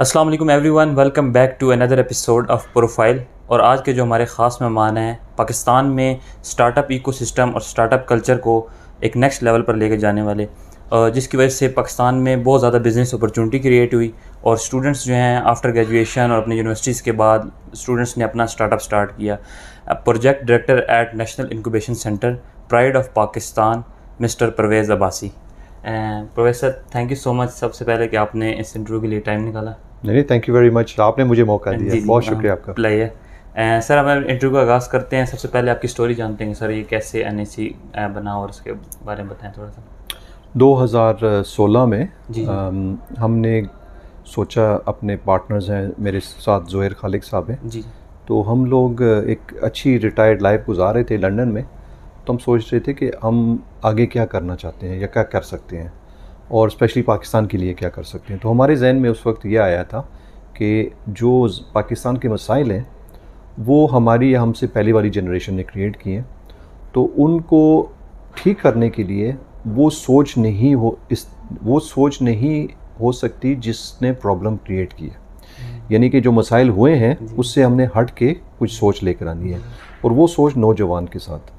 Aslam everyone welcome back to another episode of profile और आज के जो हमारे ख़ास मेहमान हैं पाकिस्तान में स्टार्टअप इकोसिस्टम और स्टार्टअप कल्चर को एक नेक्स्ट लेवल पर लेके जाने वाले जिसकी वजह से पाकिस्तान में बहुत ज़्यादा बिज़नेस अपॉर्चुनिटी क्रिएट हुई और स्टूडेंट्स जो हैं आफ्टर ग्रेजुएशन और अपनी यूनिवर्सिटीज़ के बाद स्टूडेंट्स ने अपना स्टार्टअप स्टार्ट किया project director at National Incubation Centre pride of Pakistan mister Parvez Abbasi professor thank you so much सबसे पहले कि आपने इस इंटरव्यू के लिए टाइम निकाला नहीं थैंक यू वेरी मच आपने मुझे मौका दिया बहुत शुक्रिया हाँ, आपका प्लेयर सर हम इंटरव्यू का आगाज़ करते हैं सबसे पहले आपकी स्टोरी जानते हैं सर ये कैसे एन बना और उसके बारे में बताएं थोड़ा सा 2016 में जी, हमने सोचा अपने पार्टनर्स हैं मेरे साथ जोहर खालिक साहब हैं तो हम लोग एक अच्छी रिटायर्ड लाइफ गुजार रहे थे लंदन में तो हम सोच रहे थे कि हम आगे क्या करना चाहते हैं या क्या कर सकते हैं और स्पेशली पाकिस्तान के लिए क्या कर सकते हैं तो हमारे जहन में उस वक्त ये आया था कि जो पाकिस्तान के मसाइल हैं वो हमारी या हमसे पहले वाली जनरेशन ने क्रिएट किए हैं तो उनको ठीक करने के लिए वो सोच नहीं हो इस वो सोच नहीं हो सकती जिसने प्रॉब्लम क्रिएट की है हम्म। यानी कि जो मसाइल हुए हैं उससे हमने हट के कुछ सोच लेकर आनी है और वो सोच नौजवान के साथ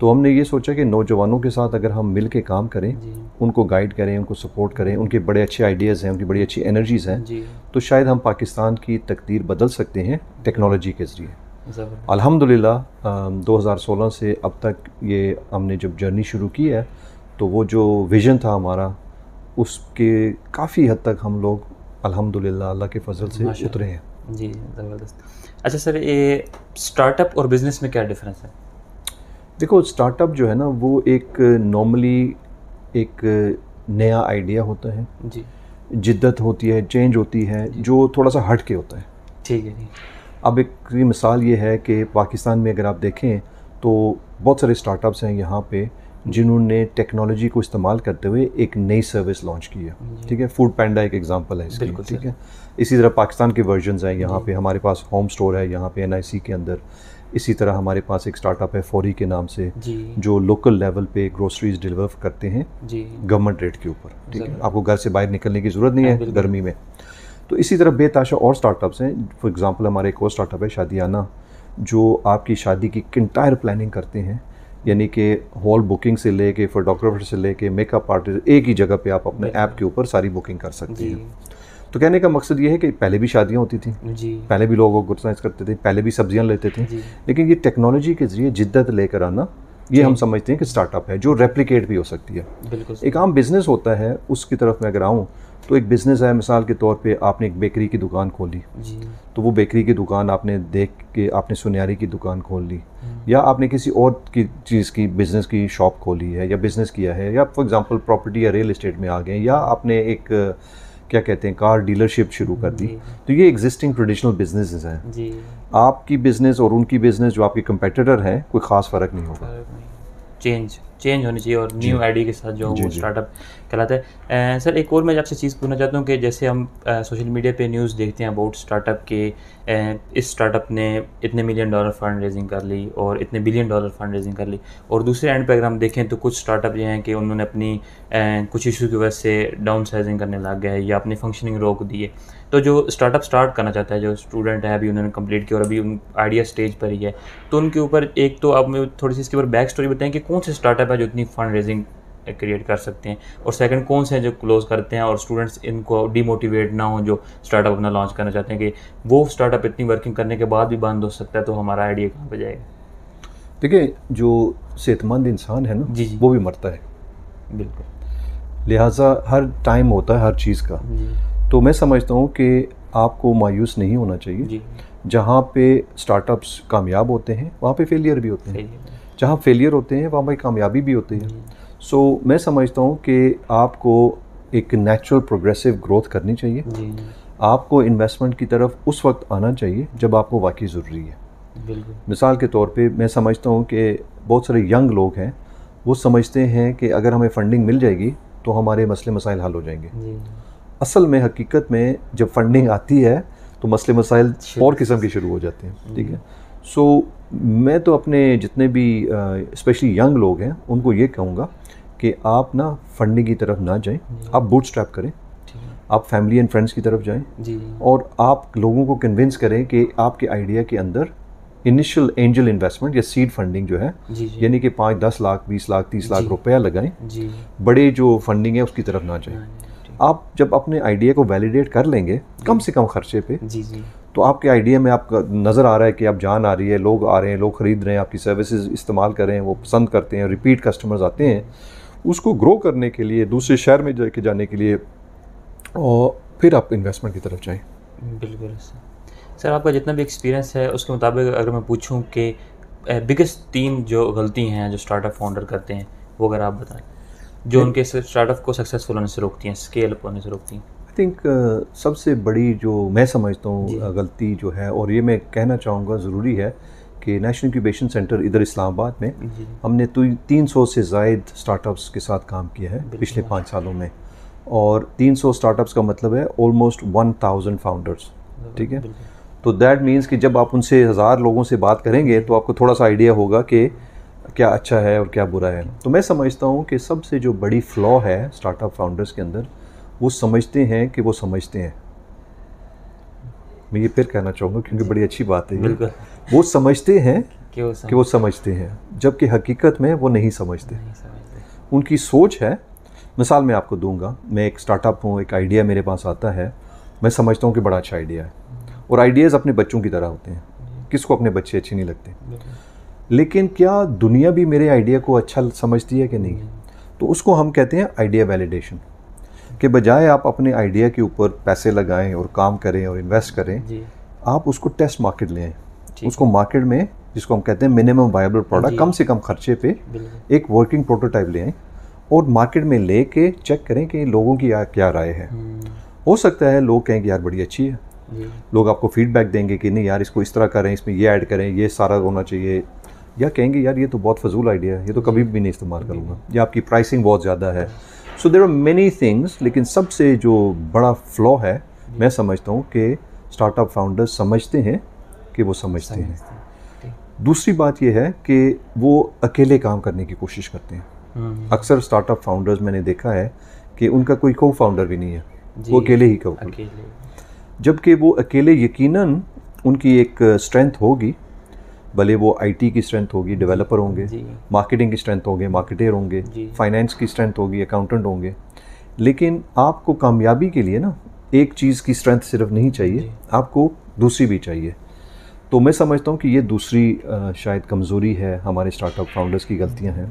तो हमने ये सोचा कि नौजवानों के साथ अगर हम मिल के काम करें उनको गाइड करें उनको सपोर्ट करें उनके बड़े अच्छे आइडियाज़ हैं उनकी बड़ी अच्छी एनर्जीज़ हैं तो शायद हम पाकिस्तान की तकदीर बदल सकते हैं टेक्नोलॉजी के ज़रिए अल्हम्दुलिल्लाह 2016 से अब तक ये हमने जब जर्नी शुरू की है तो वो जो विज़न था हमारा उसके काफ़ी हद तक हम लोग अल्हम्दुलिल्लाह अल्लाह के फजल से उतरे हैं जी ज़बरदस्त अच्छा सर ये स्टार्टअप और बिज़नेस में क्या डिफरेंस है देखो स्टार्टअप जो है ना वो एक नॉर्मली एक नया आइडिया होता है जी जिद्दत होती है चेंज होती है जो थोड़ा सा हट के होता है ठीक है अब एक मिसाल ये है कि पाकिस्तान में अगर आप देखें तो बहुत सारे स्टार्टअप्स हैं यहाँ पे जिन्होंने टेक्नोलॉजी को इस्तेमाल करते हुए एक नई सर्विस लॉन्च की है ठीक है फूड पैंडा एक एग्जांपल है इसकी ठीक है इसी तरह पाकिस्तान के वर्जन्स हैं यहाँ पे हमारे पास होम स्टोर है यहाँ पे एन के अंदर इसी तरह हमारे पास एक स्टार्टअप है फौरी के नाम से जो लोकल लेवल पे ग्रोसरीज डिलीवर करते हैं गवर्नमेंट रेट के ऊपर ठीक है आपको घर से बाहर निकलने की ज़रूरत नहीं है गर्मी में तो इसी तरह बेताशा और स्टार्टअप्स हैं फॉर एग्ज़ाम्पल हमारे एक और स्टार्टअप है शादियाना जो आपकी शादी की इंटायर प्लानिंग करते हैं यानी कि हॉल बुकिंग से ले फोटोग्राफर से ले मेकअप आर्टिस्ट एक ही जगह पे आप अपने ऐप के ऊपर सारी बुकिंग कर सकते हैं तो कहने का मकसद ये है कि पहले भी शादियाँ होती थी जी पहले भी लोग गुरसाइज करते थे पहले भी सब्जियाँ लेते थे लेकिन ये टेक्नोलॉजी के ज़रिए जिद्दत लेकर आना ये हम समझते हैं कि स्टार्टअप है जो रेप्लिकेट भी हो सकती है बिल्कुल एक आम बिज़नेस होता है उसकी तरफ मैं अगर आऊँ तो एक बिज़नेस है मिसाल के तौर पे आपने एक बेकरी की दुकान खोली तो वो बेकरी की दुकान आपने देख के आपने सुनियारी की दुकान खोल ली हम्म। या आपने किसी और की चीज़ की बिज़नेस की शॉप खोली है या बिज़नेस किया है या फॉर एग्ज़ाम्पल प्रॉपर्टी या रियल इस्टेट में आ गए या आपने एक क्या कहते हैं कार डीलरशिप शुरू कर दी तो ये एग्जिस्टिंग ट्रेडिशनल बिजनेस हैं जी आपकी बिज़नेस और उनकी बिज़नेस जो आपके कंपेटिटर हैं कोई ख़ास फ़र्क नहीं होगा चेंज चेंज होनी चाहिए और न्यू आईडी के साथ जो वो स्टार्टअप कहलाता है सर एक और मैं आपसे चीज़ पूछना चाहता हूँ कि जैसे हम सोशल मीडिया पे न्यूज़ देखते हैं अबाउट स्टार्टअप के इस स्टार्टअप ने इतने मिलियन डॉलर फंड रेजिंग कर ली और इतने बिलियन डॉलर फंड रेजिंग कर ली और दूसरे एंड पर अगर हम देखें तो कुछ स्टार्टअप ये हैं कि उन्होंने अपनी कुछ इशू की वजह से डाउन साइजिंग करने लग गए या अपनी फंक्शनिंग रोक दिए तो जो स्टार्टअप स्टार्ट करना चाहता है जो स्टूडेंट है अभी उन्होंने कंप्लीट किया और अभी उन आइडिया स्टेज पर ही है तो उनके ऊपर एक तो आप थोड़ी सी इसके ऊपर बैक स्टोरी बताएं कि कौन से स्टार्टअप स्टेप है जो इतनी फंड रेजिंग क्रिएट कर सकते हैं और सेकंड कौन से हैं जो क्लोज करते हैं और स्टूडेंट्स इनको डीमोटिवेट ना हो जो स्टार्टअप अपना लॉन्च करना चाहते हैं कि वो स्टार्टअप इतनी वर्किंग करने के बाद भी बंद हो सकता है तो हमारा आइडिया कहाँ पर जाएगा देखिए जो सेहतमंद इंसान है ना जी, जी वो भी मरता है बिल्कुल लिहाजा हर टाइम होता है हर चीज़ का तो मैं समझता हूँ कि आपको मायूस नहीं होना चाहिए जहाँ पे स्टार्टअप्स कामयाब होते हैं वहाँ पे फेलियर भी होते हैं जहाँ फेलियर होते हैं वहाँ भाई कामयाबी भी होती है सो हम्म। so, मैं समझता हूँ कि आपको एक नेचुरल प्रोग्रेसिव ग्रोथ करनी चाहिए आपको इन्वेस्टमेंट की तरफ उस वक्त आना चाहिए जब आपको वाकई ज़रूरी है मिसाल के तौर पे मैं समझता हूँ कि बहुत सारे यंग लोग हैं वो समझते हैं कि अगर हमें फ़ंडिंग मिल जाएगी तो हमारे मसले मसाइल हल हो जाएंगे असल में हकीकत में जब फंडिंग आती है तो मसले मसाइल और किस्म के शुरू हो जाते हैं ठीक है सो हम्म। so, मैं तो अपने जितने भी स्पेशली यंग लोग हैं उनको ये कहूँगा कि आप ना फंडिंग की तरफ ना जाएं आप बूट स्ट्रैप करें आप फैमिली एंड फ्रेंड्स की तरफ जाएं और आप लोगों को कन्विंस करें कि आपके आइडिया के अंदर इनिशियल एंजल इन्वेस्टमेंट या सीड फंडिंग जो है यानी कि पाँच दस लाख बीस लाख तीस लाख रुपया लगाएं बड़े जो फंडिंग है उसकी तरफ ना जाएं हाँ, आप जब अपने आइडिया को वैलिडेट कर लेंगे कम से कम खर्चे पे तो आपके आइडिया में आपका नज़र आ रहा है कि आप जान आ रही है लोग आ रहे हैं लोग ख़रीद रहे हैं आपकी सर्विसेज इस्तेमाल कर रहे हैं वो पसंद करते हैं रिपीट कस्टमर्स आते हैं उसको ग्रो करने के लिए दूसरे शहर में जाके जाने के लिए और फिर आप इन्वेस्टमेंट की तरफ जाएँ बिल्कुल सर आपका जितना भी एक्सपीरियंस है उसके मुताबिक अगर मैं पूछूं कि बिगेस्ट तीन जो गलती हैं जो स्टार्टअप फाउंडर करते हैं वो अगर आप बताएं जो उनके स्टार्टअप को सक्सेसफुल होने से रोकती हैं स्केल अप होने से रोकती हैं थिंक uh, सबसे बड़ी जो मैं समझता हूँ गलती जो है और ये मैं कहना चाहूँगा ज़रूरी है कि नेशनल इक्यूबेशन सेंटर इधर इस्लामाबाद में हमने तो तीन सौ से जायद स्टार्टअप्स के साथ काम किया है पिछले पाँच सालों में और तीन सौ स्टार्टअप्स का मतलब है ऑलमोस्ट वन थाउजेंड फाउंडर्स ठीक है तो दैट मीन्स कि जब आप उनसे हज़ार लोगों से बात करेंगे तो आपको थोड़ा सा आइडिया होगा कि क्या अच्छा है और क्या बुरा है तो मैं समझता हूँ कि सबसे जो बड़ी फ्लॉ है स्टार्टअप फाउंडर्स के अंदर वो समझते हैं कि वो समझते हैं मैं ये फिर कहना चाहूँगा क्योंकि बड़ी अच्छी बात है वो समझते हैं कि वो, समझते हैं जबकि हकीकत में वो नहीं समझते, नहीं समझते। उनकी सोच है मिसाल मैं आपको दूंगा मैं एक स्टार्टअप हूँ एक आइडिया मेरे पास आता है मैं समझता हूँ कि बड़ा अच्छा आइडिया है हम्म। और आइडियाज़ अपने बच्चों की तरह होते हैं किसको अपने बच्चे अच्छे नहीं लगते लेकिन क्या दुनिया भी मेरे आइडिया को अच्छा समझती है कि नहीं हम्म। तो उसको हम कहते हैं आइडिया वैलिडेशन के बजाय आप अपने आइडिया के ऊपर पैसे लगाएं और काम करें और इन्वेस्ट करें जी. आप उसको टेस्ट मार्केट लें उसको मार्केट में जिसको हम कहते हैं मिनिमम वायबल प्रोडक्ट कम से कम खर्चे पे एक वर्किंग प्रोटोटाइप लें और मार्केट में ले के चेक करें कि लोगों की क्या राय है हम्म। हो सकता है लोग कहें कि यार बड़ी अच्छी है लोग आपको फीडबैक देंगे कि नहीं यार इसको इस तरह करें इसमें ये ऐड करें ये सारा होना चाहिए या कहेंगे यार ये तो बहुत फजूल आइडिया है ये तो कभी भी नहीं इस्तेमाल करूँगा या आपकी प्राइसिंग बहुत ज़्यादा है so there are many things लेकिन सबसे जो बड़ा फ्लॉ है मैं समझता हूँ कि स्टार्टअप फाउंडर्स समझते हैं कि वो समझते, समझते हैं दूसरी बात यह है कि वो अकेले काम करने की कोशिश करते हैं हम्म, हम्म। अक्सर स्टार्टअप फाउंडर्स मैंने देखा है कि उनका कोई को फाउंडर भी नहीं है वो अकेले ही को जबकि वो अकेले यकीनन उनकी एक स्ट्रेंथ होगी भले वो आईटी की स्ट्रेंथ होगी डेवलपर होंगे मार्केटिंग की स्ट्रेंथ होंगे मार्केटर होंगे फाइनेंस की स्ट्रेंथ होगी अकाउंटेंट होंगे लेकिन आपको कामयाबी के लिए ना एक चीज़ की स्ट्रेंथ सिर्फ नहीं चाहिए आपको दूसरी भी चाहिए तो मैं समझता हूँ कि ये दूसरी शायद कमज़ोरी है हमारे स्टार्टअप फाउंडर्स की गलतियाँ हैं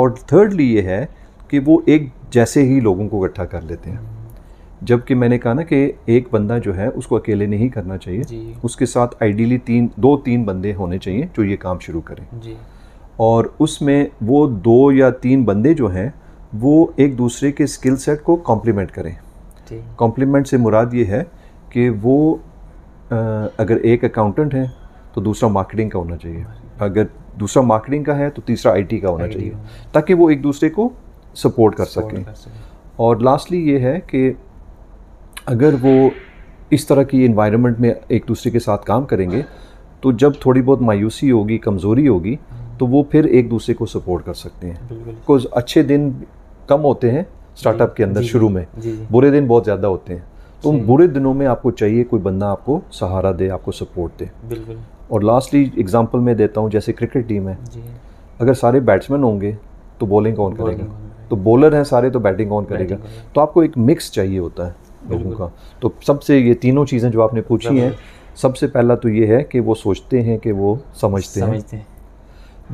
और थर्डली ये है कि वो एक जैसे ही लोगों को इकट्ठा कर लेते हैं जबकि मैंने कहा ना कि एक बंदा जो है उसको अकेले नहीं करना चाहिए उसके साथ आइडियली तीन दो तीन बंदे होने चाहिए जो ये काम शुरू करें और उसमें वो दो या तीन बंदे जो हैं वो एक दूसरे के स्किल सेट को कॉम्प्लीमेंट करें कॉम्प्लीमेंट से मुराद ये है कि वो आ, अगर एक अकाउंटेंट है तो दूसरा मार्केटिंग का होना चाहिए अगर दूसरा मार्केटिंग का है तो तीसरा आईटी का होना चाहिए ताकि वो एक दूसरे को सपोर्ट कर सकें और लास्टली ये है कि अगर वो इस तरह की इन्वायरमेंट में एक दूसरे के साथ काम करेंगे तो जब थोड़ी बहुत मायूसी होगी कमज़ोरी होगी तो वो फिर एक दूसरे को सपोर्ट कर सकते हैं बिकॉज अच्छे दिन कम होते हैं स्टार्टअप के अंदर शुरू में बुरे दिन बहुत ज़्यादा होते हैं तो उन बुरे दिनों में आपको चाहिए कोई बंदा आपको सहारा दे आपको सपोर्ट दे और लास्टली एग्ज़ाम्पल मैं देता हूँ जैसे क्रिकेट टीम है अगर सारे बैट्समैन होंगे तो बॉलिंग कौन करेगा तो बॉलर हैं सारे तो बैटिंग कौन करेगा तो आपको एक मिक्स चाहिए होता है लोगों का तो सबसे ये तीनों चीज़ें जो आपने पूछी हैं सबसे पहला तो ये है कि वो सोचते हैं कि वो समझते, समझते हैं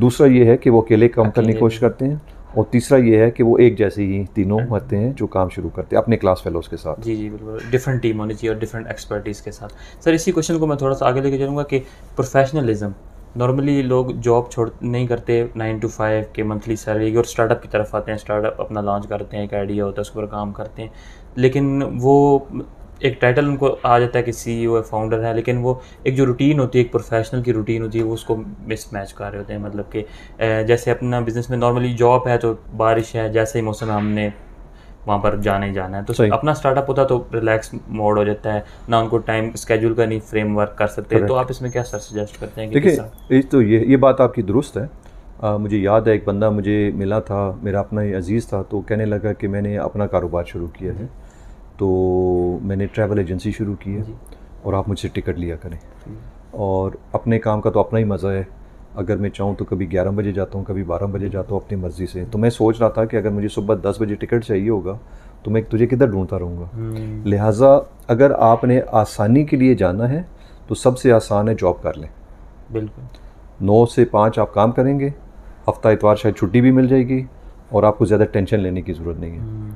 दूसरा ये है कि वो अकेले काम करने की कोशिश करते हैं और तीसरा ये है कि वो एक जैसे ही तीनों होते हाँ। हैं जो काम शुरू करते हैं अपने क्लास फेलोज़ के साथ जी जी बिल्कुल डिफरेंट टीम होनी चाहिए और डिफरेंट एक्सपर्टीज़ के साथ सर इसी क्वेश्चन को मैं थोड़ा सा आगे लेके चलूँगा कि प्रोफेशनलिज्म नॉर्मली लोग जॉब छोड़ नहीं करते नाइन टू फाइव के मंथली सैलरी और स्टार्टअप की तरफ आते हैं स्टार्टअप अपना लॉन्च करते हैं एक आइडिया होता है उसके ऊपर काम करते हैं लेकिन वो एक टाइटल उनको आ जाता है कि सी ई फाउंडर है लेकिन वो एक जो रूटीन होती है एक प्रोफेशनल की रूटीन होती है वो उसको मिसमैच कर रहे होते हैं मतलब कि जैसे अपना बिज़नेस में नॉर्मली जॉब है तो बारिश है जैसे ही मौसम हमने वहाँ पर जाने जाना है तो अपना स्टार्टअप होता तो रिलैक्स मोड हो जाता है ना उनको टाइम स्केड्यूल का नहीं फ्रेम वर्क कर सकते तो आप इसमें क्या सर सजेस्ट करते हैं देखिए तो ये ये बात आपकी दुरुस्त है आ, मुझे याद है एक बंदा मुझे मिला था मेरा अपना ही अजीज़ था तो कहने लगा कि मैंने अपना कारोबार शुरू किया है तो मैंने ट्रैवल एजेंसी शुरू की है और आप मुझसे टिकट लिया करें और अपने काम का तो अपना ही मज़ा है अगर मैं चाहूँ तो कभी ग्यारह बजे जाता हूँ कभी बारह बजे जाता हूँ अपनी मर्ज़ी से तो मैं सोच रहा था कि अगर मुझे सुबह दस बजे टिकट चाहिए होगा तो मैं तुझे किधर ढूंढता रहूँगा हम्म। लिहाजा अगर आपने आसानी के लिए जाना है तो सबसे आसान है जॉब कर लें बिल्कुल नौ से पाँच आप काम करेंगे हफ्ता इतवार शायद छुट्टी भी मिल जाएगी और आपको ज़्यादा टेंशन लेने की ज़रूरत नहीं है हम्म।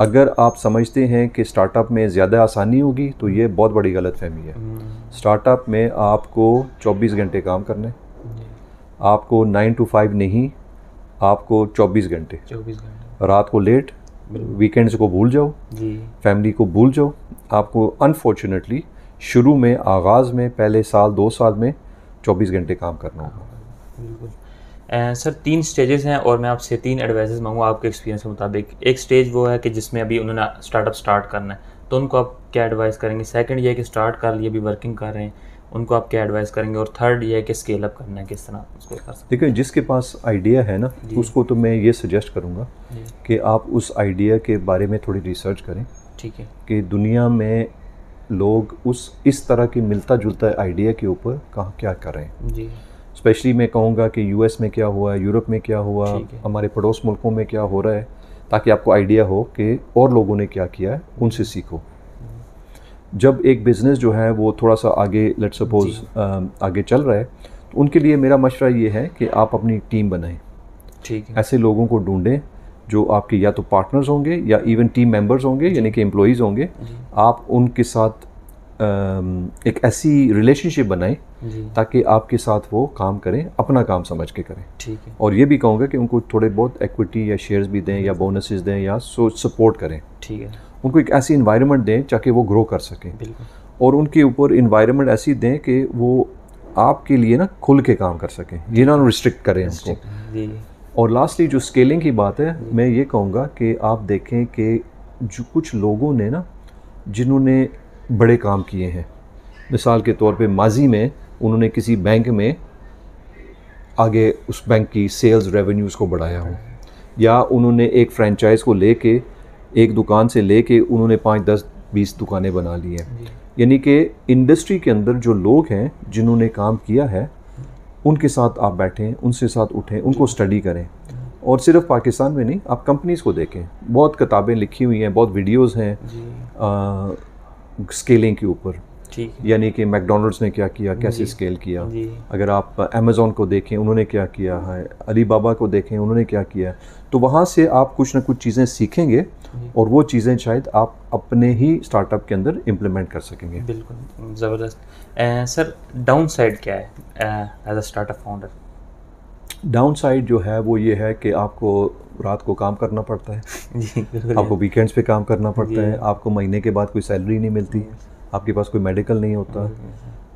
अगर आप समझते हैं कि स्टार्टअप में ज़्यादा आसानी होगी तो ये बहुत बड़ी गलत फहमी है हम्म। स्टार्टअप में आपको 24 घंटे काम करने आपको नाइन टू फाइव नहीं आपको चौबीस घंटे चौबीस घंटे रात को लेट वीकेंड्स को भूल जाओ फैमिली को भूल जाओ आपको अनफॉर्चुनेटली शुरू में आगाज़ में पहले साल दो साल में चौबीस घंटे काम करना होगा बिल्कुल सर तीन स्टेजेस हैं और मैं आपसे तीन एडवाइजेज मांगूँगा आपके एक्सपीरियंस के मुताबिक एक स्टेज वो है कि जिसमें अभी उन्होंने स्टार्टअप स्टार्ट करना है तो उनको आप क्या एडवाइस करेंगे सेकंड ये है कि स्टार्ट कर लिए अभी वर्किंग कर रहे हैं उनको आप क्या एडवाइस करेंगे और थर्ड ये है कि स्केल अप करना है किस तरह उसको कर सकते देखिए जिसके पास आइडिया है ना उसको तो मैं ये सजेस्ट करूँगा कि आप उस आइडिया के बारे में थोड़ी रिसर्च करें ठीक है कि दुनिया में लोग उस इस तरह की मिलता जुलता आइडिया के ऊपर कहाँ क्या कर रहे हैं जी स्पेशली मैं कहूँगा कि यूएस में क्या हुआ यूरोप में क्या हुआ हमारे पड़ोस मुल्कों में क्या हो रहा है ताकि आपको आइडिया हो कि और लोगों ने क्या किया है उनसे सीखो जब एक बिज़नेस जो है वो थोड़ा सा आगे लेट सपोज आगे चल रहा है तो उनके लिए मेरा मशवरा ये है कि आप अपनी टीम बनाएं ठीक ऐसे लोगों को ढूंढें जो आपके या तो पार्टनर्स होंगे या इवन टीम मेंबर्स होंगे यानी कि एम्प्लॉज होंगे आप उनके साथ एक ऐसी रिलेशनशिप बनाएं ताकि आपके साथ वो काम करें अपना काम समझ के करें ठीक है और ये भी कहूँगा कि उनको थोड़े बहुत एक्विटी या शेयर्स भी दें या बोनसेस दें या सपोर्ट करें ठीक है उनको एक ऐसी इन्वायरमेंट दें ताकि वो ग्रो कर सकें और उनके ऊपर इन्वायरमेंट ऐसी दें कि वो आपके लिए ना खुल के काम कर सकें ये ना रिस्ट्रिक्ट करें उनको और लास्टली जो स्केलिंग की बात है मैं ये कहूँगा कि आप देखें कि जो कुछ लोगों ने ना जिन्होंने बड़े काम किए हैं मिसाल के तौर पे माजी में उन्होंने किसी बैंक में आगे उस बैंक की सेल्स रेवेन्यूज़ को बढ़ाया हो हाँ। या उन्होंने एक फ्रेंचाइज को लेके एक दुकान से ले कर उन्होंने पाँच दस बीस दुकानें बना ली हैं यानी कि इंडस्ट्री के अंदर जो लोग हैं जिन्होंने काम किया है उनके साथ आप बैठें उनसे साथ उठें उनको स्टडी करें और सिर्फ पाकिस्तान में नहीं आप कंपनीज़ को देखें बहुत किताबें लिखी हुई हैं बहुत वीडियोस हैं स्केलिंग के ऊपर यानी कि मैकडोनल्ड्स ने क्या किया कैसे स्केल किया अगर आप अमेज़ोन को देखें उन्होंने क्या किया है अली बाबा को देखें उन्होंने क्या किया तो वहाँ से आप कुछ ना कुछ चीज़ें सीखेंगे और वो चीज़ें शायद आप अपने ही स्टार्टअप के अंदर इम्प्लीमेंट कर सकेंगे बिल्कुल ज़बरदस्त सर डाउन साइड क्या है as a startup founder downside जो है वो ये है कि आपको रात को काम करना पड़ता है आपको वीकेंड्स पे काम करना पड़ता है आपको महीने के बाद कोई सैलरी नहीं मिलती आपके पास कोई मेडिकल नहीं होता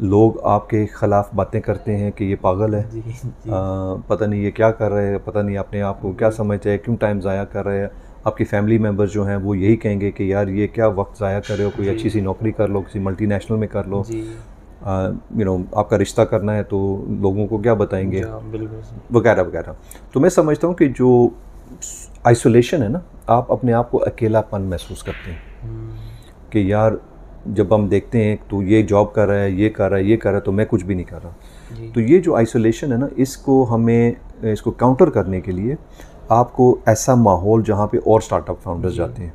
लोग आपके ख़िलाफ़ बातें करते हैं कि ये पागल है जी, जी। आ, पता नहीं ये क्या कर रहे हैं पता नहीं अपने आप को क्या समझते हैं क्यों टाइम ज़ाया कर रहे हैं आपकी फैमिली मेम्बर्स जो हैं वो यही कहेंगे कि यार ये क्या वक्त ज़ाया कर रहे हो कोई अच्छी सी नौकरी कर लो किसी मल्टीनेशनल में कर लो यू नो आपका रिश्ता करना है तो लोगों को क्या बताएंगे हाँ, वगैरह वगैरह तो मैं समझता हूँ कि जो आइसोलेशन है ना आप अपने आप को अकेलापन महसूस करते हैं हम्म। कि यार जब हम देखते हैं तो ये जॉब कर रहा है ये कर रहा है ये कर रहा है तो मैं कुछ भी नहीं कर रहा तो ये जो आइसोलेशन है ना इसको हमें इसको काउंटर करने के लिए आपको ऐसा माहौल जहाँ पे और स्टार्टअप फाउंडर्स जाते हैं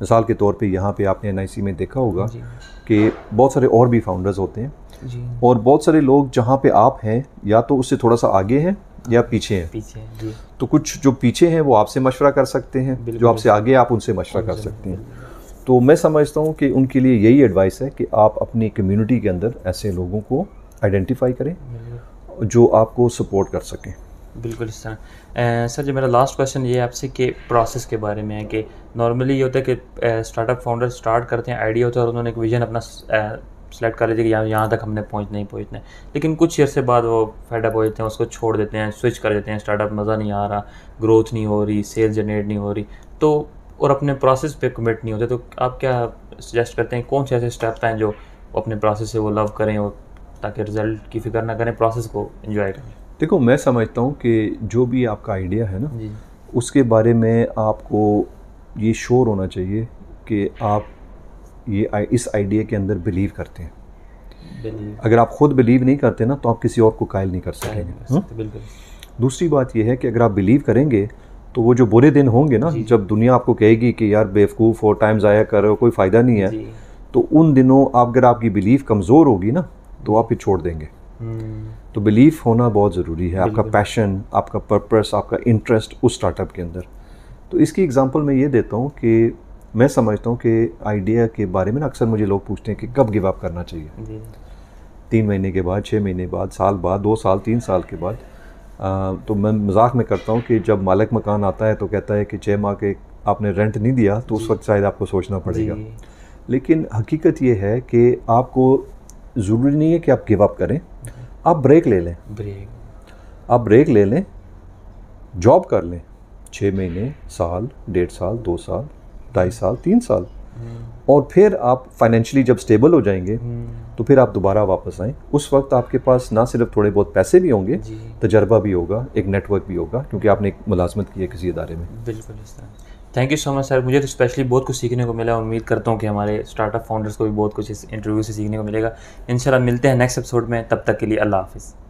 मिसाल के तौर पे यहाँ पे आपने एन में देखा होगा कि बहुत सारे और भी फाउंडर्स होते हैं और बहुत सारे लोग जहाँ पे आप हैं या तो उससे थोड़ा सा आगे हैं या पीछे हैं पीछे है, तो कुछ जो पीछे हैं वो आपसे मशवरा कर सकते हैं जो आपसे आगे आप उनसे मशवरा कर सकते हैं तो मैं समझता हूँ कि उनके लिए यही एडवाइस है कि आप अपनी कम्युनिटी के अंदर ऐसे लोगों को आइडेंटिफाई करें जो आपको सपोर्ट कर सकें बिल्कुल इस तरह सर जी मेरा लास्ट क्वेश्चन ये आपसे कि प्रोसेस के बारे में है कि नॉर्मली ये होता है कि स्टार्टअप फाउंडर स्टार्ट करते हैं आइडिया होता है और उन्होंने एक विजन अपना सेलेक्ट कर लेते हैं कि यहाँ यहाँ तक हमने पहुँच नहीं पहुँचना लेकिन कुछ ईयर से बाद वो फेडअप हो जाते हैं उसको छोड़ देते हैं स्विच कर देते हैं स्टार्टअप मज़ा नहीं आ रहा ग्रोथ नहीं हो रही सेल्स जनरेट नहीं हो रही तो और अपने प्रोसेस पे कमिट नहीं होते तो आप क्या सजेस्ट करते हैं कौन से ऐसे स्टेप हैं जो अपने प्रोसेस से वो लव करें और ताकि रिजल्ट की फिक्र ना करें प्रोसेस को इन्जॉय करें देखो मैं समझता हूँ कि जो भी आपका आइडिया है ना उसके बारे में आपको ये शोर होना चाहिए कि आप ये इस आइडिया के अंदर बिलीव करते हैं अगर आप खुद बिलीव नहीं करते ना तो आप किसी और को कायल नहीं कर सकेंगे हम्म? दूसरी बात यह है कि अगर आप बिलीव करेंगे तो वो जो बुरे दिन होंगे ना जब दुनिया आपको कहेगी कि यार बेवकूफ़ हो टाइम ज़ाया कर रहे हो कोई फ़ायदा नहीं है तो उन दिनों आप अगर आपकी बिलीफ कमज़ोर होगी ना तो आप फिर छोड़ देंगे हम्म। तो बिलीफ होना बहुत ज़रूरी है आपका पैशन आपका पर्पस आपका इंटरेस्ट उस स्टार्टअप के अंदर तो इसकी एग्ज़ाम्पल मैं ये देता हूँ कि मैं समझता हूँ कि आइडिया के बारे में ना अक्सर मुझे लोग पूछते हैं कि कब गिव अप करना चाहिए तीन महीने के बाद छः महीने बाद साल बाद दो साल तीन साल के बाद तो मैं मजाक में करता हूँ कि जब मालिक मकान आता है तो कहता है कि छः माह के आपने रेंट नहीं दिया तो उस वक्त शायद आपको सोचना पड़ेगा लेकिन हकीकत ये है कि आपको ज़रूरी नहीं है कि आप गिव अप करें आप ब्रेक ले लें ब्रेक आप ब्रेक ले लें जॉब कर लें छः महीने साल डेढ़ साल दो साल ढाई साल तीन साल हम्म। और फिर आप फाइनेंशियली जब स्टेबल हो जाएंगे हम्म। तो फिर आप दोबारा वापस आएँ उस वक्त आपके पास ना सिर्फ थोड़े बहुत पैसे भी होंगे तजर्बा भी होगा एक नेटवर्क भी होगा क्योंकि आपने एक मुलाजमत की है किसी इदारे में बिल्कुल thank you so much sir मुझे तो स्पेशली बहुत कुछ सीखने को मिला उम्मीद करता हूँ कि हमारे स्टार्टअप फाउंडर्स को भी बहुत कुछ इस इंटरव्यू से सीखने को मिलेगा इन मिलते हैं नेक्स्ट एपिसोड में तब तक के लिए अल्लाह हाफिज़